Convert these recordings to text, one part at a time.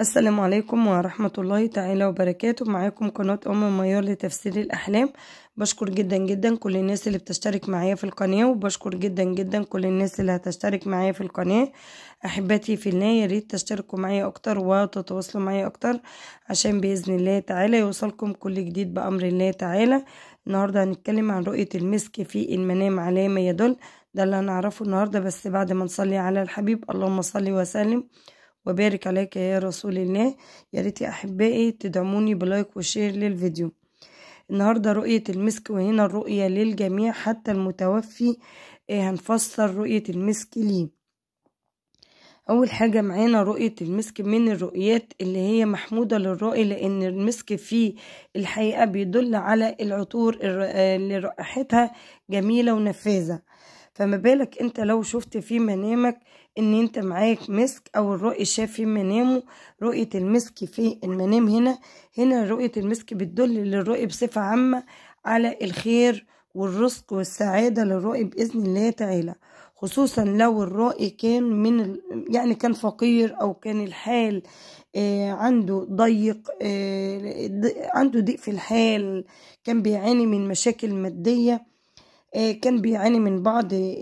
السلام عليكم ورحمة الله تعالى وبركاته معاكم قناة أم ميار لتفسير الأحلام بشكر جدا جدا كل الناس اللي بتشترك معايا في القناة وبشكر جدا جدا كل الناس اللي هتشترك معايا في القناة أحبتي في الله يا ريت تشتركوا معايا أكتر وتتواصلوا معايا أكتر عشان بإذن الله تعالى يوصلكم كل جديد بأمر الله تعالى النهاردة هنتكلم عن رؤية المسك في المنام على ما يدل ده اللي هنعرفه النهاردة بس بعد ما نصلي على الحبيب اللهم صلي وسلم وبارك عليك يا رسول الله يا ريت يا احبائي تدعموني بلايك وشير للفيديو النهارده رؤيه المسك وهنا الرؤيه للجميع حتى المتوفي آه، هنفسر رؤيه المسك ليه اول حاجه معانا رؤيه المسك من الرؤيات اللي هي محموده للرائي لان المسك فيه الحقيقه بيدل على العطور اللي آه، رائحتها جميله ونفاذه فما بالك انت لو شفت في منامك ان انت معاك مسك او الرؤي شاف في منامه رؤية المسك في المنام هنا هنا رؤية المسك بتدل للرؤي بصفة عامة على الخير والرزق والسعادة للرؤي بإذن الله تعالى خصوصا لو الرؤي كان من ال... يعني كان فقير او كان الحال آه، عنده ضيق آه، عنده ضيق في الحال كان بيعاني من مشاكل ماديه آه، كان بيعاني من بعض آه،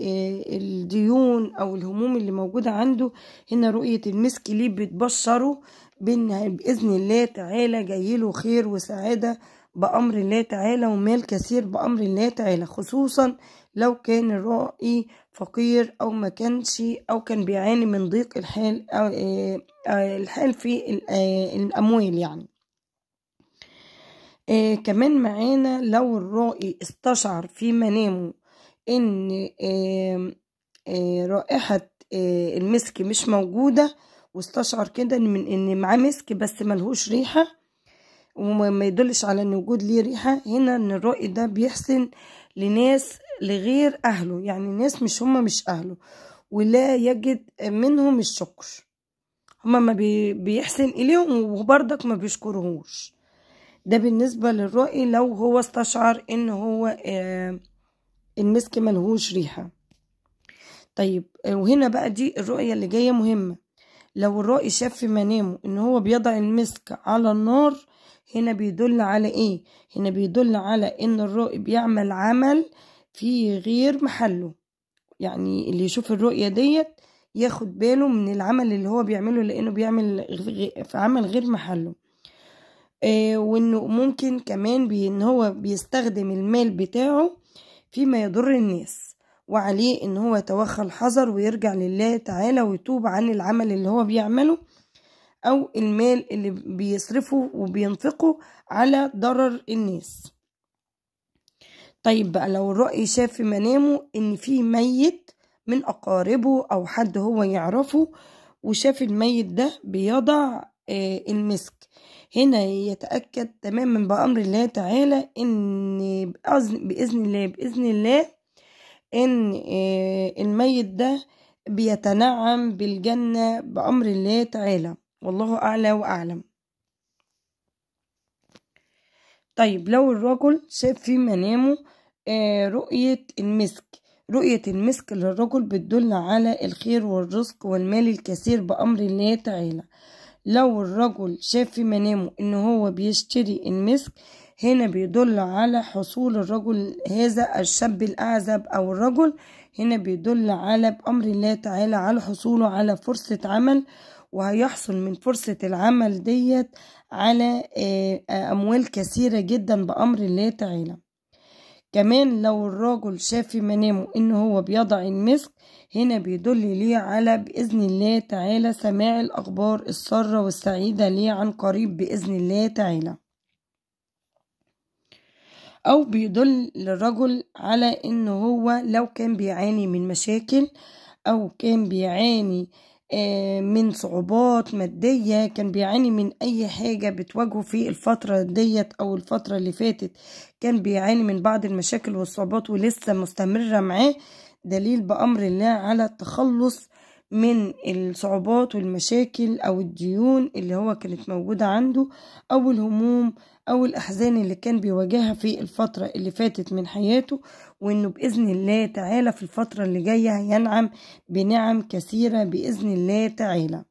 الديون او الهموم اللي موجوده عنده هنا رؤيه المسك ليه بتبشره بان باذن الله تعالى جايله خير وسعاده بامر الله تعالى ومال كثير بامر الله تعالى خصوصا لو كان الرائي فقير او ما كانش او كان بيعاني من ضيق الحال آه، الحال في الاموال يعني آه كمان معانا لو الرائي استشعر في منامه ان آه آه رائحة آه المسك مش موجودة واستشعر كده من ان معاه مسك بس ملهوش ريحة وما يدلش على ان وجود ليه ريحة هنا ان الرائي ده بيحسن لناس لغير اهله يعني ناس مش هما مش اهله ولا يجد منهم الشكر هما ما بيحسن اليهم وبرضك ما بيشكرهوش ده بالنسبة للرؤي لو هو استشعر ان هو آه، المسك ملهوش ريحة طيب آه، وهنا بقى دي الرؤية اللي جاية مهمة لو الرؤي شاف في منامه ان هو بيضع المسك على النار هنا بيدل على ايه هنا بيدل على ان الرؤي بيعمل عمل في غير محله يعني اللي يشوف الرؤية ديت ياخد باله من العمل اللي هو بيعمله لانه بيعمل في عمل غير محله آه، وانه ممكن كمان بان هو بيستخدم المال بتاعه فيما يضر الناس وعليه ان هو يتوخى الحذر ويرجع لله تعالى ويتوب عن العمل اللي هو بيعمله او المال اللي بيصرفه وبينفقه على ضرر الناس طيب بقى لو الرأي شاف في منامه ان في ميت من اقاربه او حد هو يعرفه وشاف الميت ده بيضع آه، المسك هنا يتأكد تماما بأمر الله تعالى إن بإذن الله بإذن الله إن آه، الميت ده بيتنعم بالجنة بأمر الله تعالى والله أعلى وأعلم طيب لو الرجل شاف في منامه آه، رؤية المسك رؤية المسك للرجل بتدل على الخير والرزق والمال الكثير بأمر الله تعالى لو الرجل شاف في منامه ان هو بيشتري المسك هنا بيدل على حصول الرجل هذا الشاب الأعزب أو الرجل هنا بيدل على بأمر الله تعالى على حصوله على فرصة عمل وهيحصل من فرصة العمل ديت على آه، آه، أموال كثيرة جدا بأمر الله تعالى كمان لو الرجل شاف في منامه ان هو بيضع المسك هنا بيدل ليه على بإذن الله تعالى سماع الأخبار السارة والسعيدة ليه عن قريب بإذن الله تعالى أو بيدل للرجل على إن هو لو كان بيعاني من مشاكل أو كان بيعاني آه آه، من صعوبات مادية كان بيعاني من أي حاجة بتواجهه في الفترة ديت أو الفترة اللي فاتت كان بيعاني من بعض المشاكل والصعوبات ولسه مستمرة معاه دليل بأمر الله على التخلص من الصعوبات والمشاكل أو الديون اللي هو كانت موجودة عنده أو الهموم أو الأحزان اللي كان بيواجهها في الفترة اللي فاتت من حياته وإنه بإذن الله تعالى في الفترة اللي جاية هينعم بنعم كثيرة بإذن الله تعالى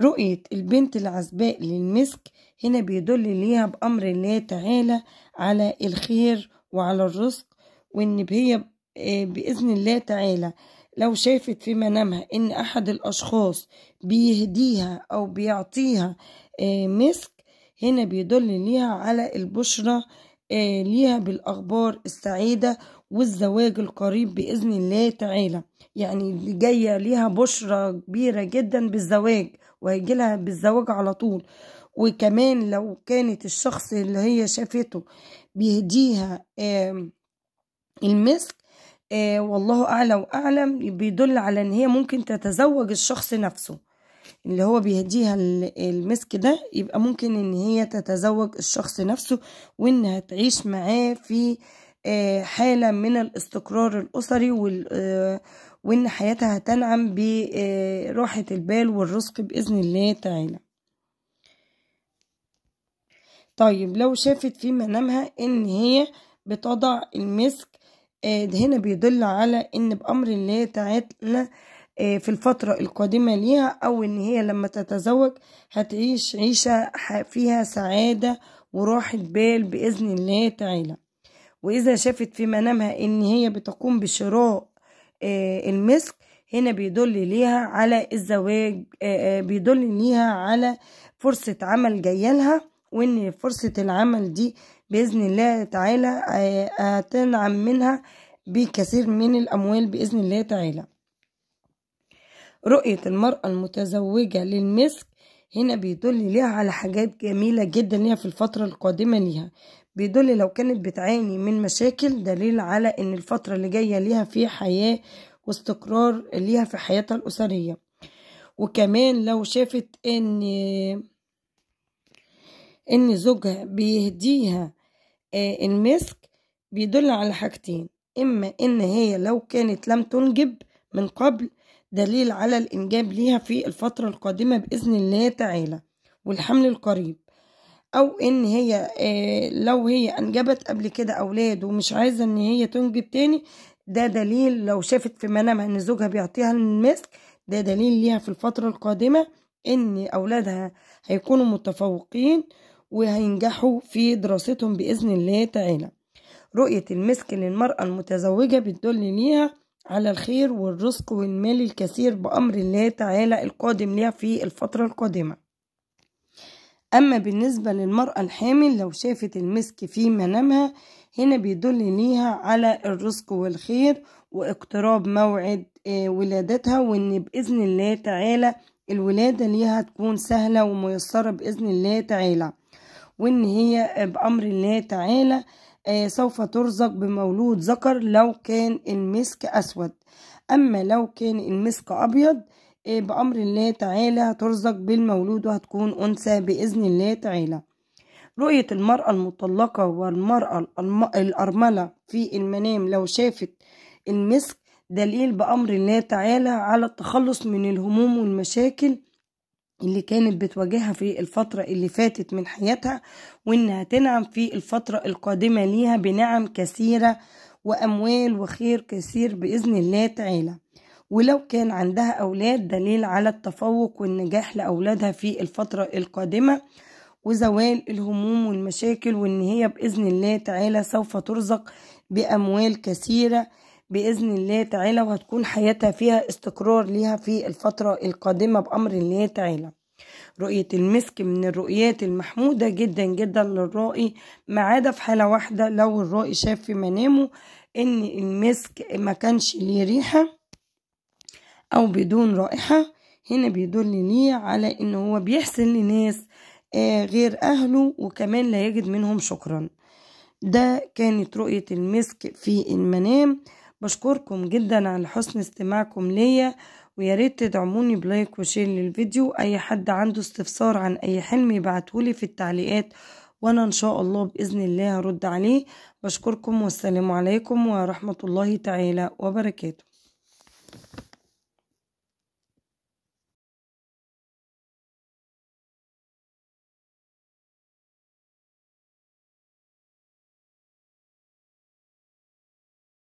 رؤية البنت العزباء للمسك هنا بيدل ليها بأمر الله تعالى على الخير وعلى الرزق وإن هي آه، بإذن الله تعالى لو شافت في منامها ان احد الاشخاص بيهديها او بيعطيها آه، مسك هنا بيدل ليها على البشرة آه، ليها بالاخبار السعيدة والزواج القريب باذن الله تعالى يعني جاية ليها بشرة كبيرة جدا بالزواج وهيجي لها بالزواج على طول وكمان لو كانت الشخص اللي هي شافته بيهديها المسك آه، والله أعلى وأعلم بيدل على إن هي ممكن تتزوج الشخص نفسه اللي هو بيهديها المسك ده يبقى ممكن إن هي تتزوج الشخص نفسه وإنها تعيش معاه في آه، حالة من الاستقرار الأسري آه، وإن حياتها هتنعم براحة البال والرزق بإذن الله تعالى طيب لو شافت في منامها إن هي بتضع المسك ده آه، هنا بيدل على ان بامر الله تعالى آه، في الفترة القادمة ليها أو إن هي لما تتزوج هتعيش عيشة فيها سعادة وراحة بال بإذن الله تعالى وإذا شافت في منامها إن هي بتقوم بشراء آه، المسك هنا بيدل ليها على الزواج بيدل ليها على فرصة عمل جاية وإن فرصة العمل دي بإذن الله تعالى آه، هتنعم منها بكثير من الأموال بإذن الله تعالى رؤية المرأة المتزوجة للمسك هنا بيدل ليها على حاجات جميلة جدا ليها في الفترة القادمة ليها بيدل لو كانت بتعاني من مشاكل دليل على ان الفترة اللي جاية ليها في حياة واستقرار ليها في حياتها الأسرية وكمان لو شافت ان ان زوجها بيهديها آه، المسك بيدل على حاجتين إما إن هي لو كانت لم تنجب من قبل دليل على الإنجاب ليها في الفترة القادمة بإذن الله تعالى والحمل القريب أو إن هي آه، لو هي أنجبت قبل كده أولاد ومش عايزة إن هي تنجب تاني ده دليل لو شافت في منامها إن زوجها بيعطيها المسك ده دليل ليها في الفترة القادمة إن أولادها هيكونوا متفوقين وهينجحوا في دراستهم بإذن الله تعالى رؤية المسك للمرأة المتزوجة بتدل ليها على الخير والرزق والمال الكثير بأمر الله تعالى القادم ليها في الفترة القادمة أما بالنسبة للمرأة الحامل لو شافت المسك في منامها هنا بيدل ليها على الرزق والخير واقتراب موعد آه، ولادتها وإن بإذن الله تعالى الولادة ليها تكون سهلة وميسرة بإذن الله تعالى وإن هي بأمر الله تعالى آه، سوف ترزق بمولود ذكر لو كان المسك أسود أما لو كان المسك أبيض آه، بأمر الله تعالى هترزق بالمولود وهتكون أنثى بإذن الله تعالى رؤية المرأة المطلقة والمرأة الأرملة في المنام لو شافت المسك دليل بأمر الله تعالى على التخلص من الهموم والمشاكل اللي كانت بتواجهها في الفترة اللي فاتت من حياتها وإنها تنعم في الفترة القادمة ليها بنعم كثيرة وأموال وخير كثير بإذن الله تعالى ولو كان عندها أولاد دليل على التفوق والنجاح لأولادها في الفترة القادمة وزوال الهموم والمشاكل وإن هي بإذن الله تعالى سوف ترزق بأموال كثيرة بإذن الله تعالى وهتكون حياتها فيها استقرار ليها في الفترة القادمة بأمر الله تعالى رؤية المسك من الرؤيات المحمودة جدا جدا للرائي ما عدا في حالة واحدة لو الرائي شاف في منامه إن المسك ما كانش ليه ريحة أو بدون رائحة هنا بيدل ليه على إن هو بيحسن لناس آه، غير أهله وكمان لا يجد منهم شكرا ده كانت رؤية المسك في المنام بشكركم جدا على حسن استماعكم ليا وياريت تدعموني بلايك وشير للفيديو اي حد عنده استفسار عن اي حلم يبعتهولي في التعليقات وانا ان شاء الله باذن الله هرد عليه بشكركم والسلام عليكم ورحمه الله تعالى وبركاته